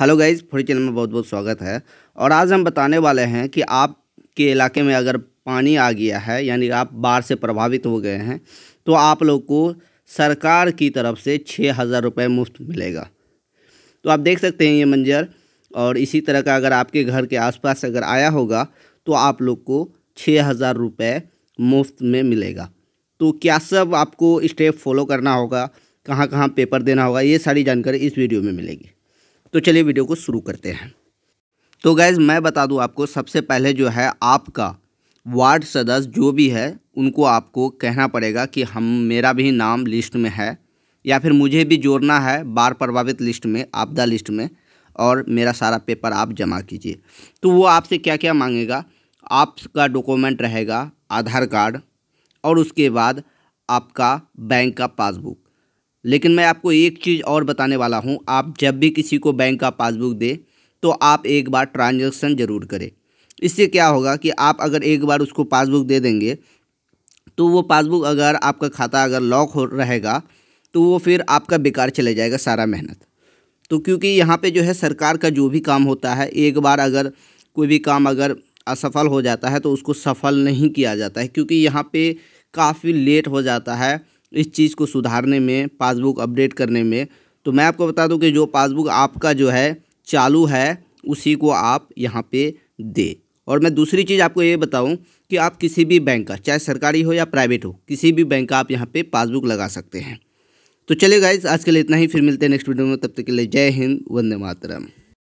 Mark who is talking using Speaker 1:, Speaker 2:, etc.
Speaker 1: hello guys four channel में बहुत बहुत स्वागत है और आज हम बताने वाले हैं कि आपके इलाके में अगर पानी आ गया है यानी आप बाढ़ से प्रभावित हो गए हैं तो आप लोग को सरकार की तरफ से छः हज़ार रुपये मुफ्त मिलेगा तो आप देख सकते हैं ये मंजर और इसी तरह का अगर आपके घर के आसपास अगर आया होगा तो आप लोग को छः हज़ार रुपये मुफ्त में मिलेगा तो क्या सब आपको स्टेप फॉलो करना होगा कहाँ कहाँ पेपर देना होगा ये सारी जानकारी इस वीडियो में मिलेगी तो चलिए वीडियो को शुरू करते हैं तो गैज़ मैं बता दूं आपको सबसे पहले जो है आपका वार्ड सदस्य जो भी है उनको आपको कहना पड़ेगा कि हम मेरा भी नाम लिस्ट में है या फिर मुझे भी जोड़ना है बाढ़ प्रभावित लिस्ट में आपदा लिस्ट में और मेरा सारा पेपर आप जमा कीजिए तो वो आपसे क्या क्या मांगेगा आपका डॉक्यूमेंट रहेगा आधार कार्ड और उसके बाद आपका बैंक का पासबुक लेकिन मैं आपको एक चीज़ और बताने वाला हूँ आप जब भी किसी को बैंक का पासबुक दें तो आप एक बार ट्रांजैक्शन ज़रूर करें इससे क्या होगा कि आप अगर एक बार उसको पासबुक दे देंगे तो वो पासबुक अगर आपका खाता अगर लॉक हो रहेगा तो वो फिर आपका बेकार चले जाएगा सारा मेहनत तो क्योंकि यहाँ पे जो है सरकार का जो भी काम होता है एक बार अगर कोई भी काम अगर असफल हो जाता है तो उसको सफल नहीं किया जाता है क्योंकि यहाँ पे काफ़ी लेट हो जाता है इस चीज़ को सुधारने में पासबुक अपडेट करने में तो मैं आपको बता दूं कि जो पासबुक आपका जो है चालू है उसी को आप यहाँ पे दे और मैं दूसरी चीज़ आपको ये बताऊं कि आप किसी भी बैंक का चाहे सरकारी हो या प्राइवेट हो किसी भी बैंक का आप यहाँ पे पासबुक लगा सकते हैं तो चलिए गाइज आज के लिए इतना ही फिर मिलते हैं नेक्स्ट वीडियो में तब तक के लिए जय हिंद वंदे मातरम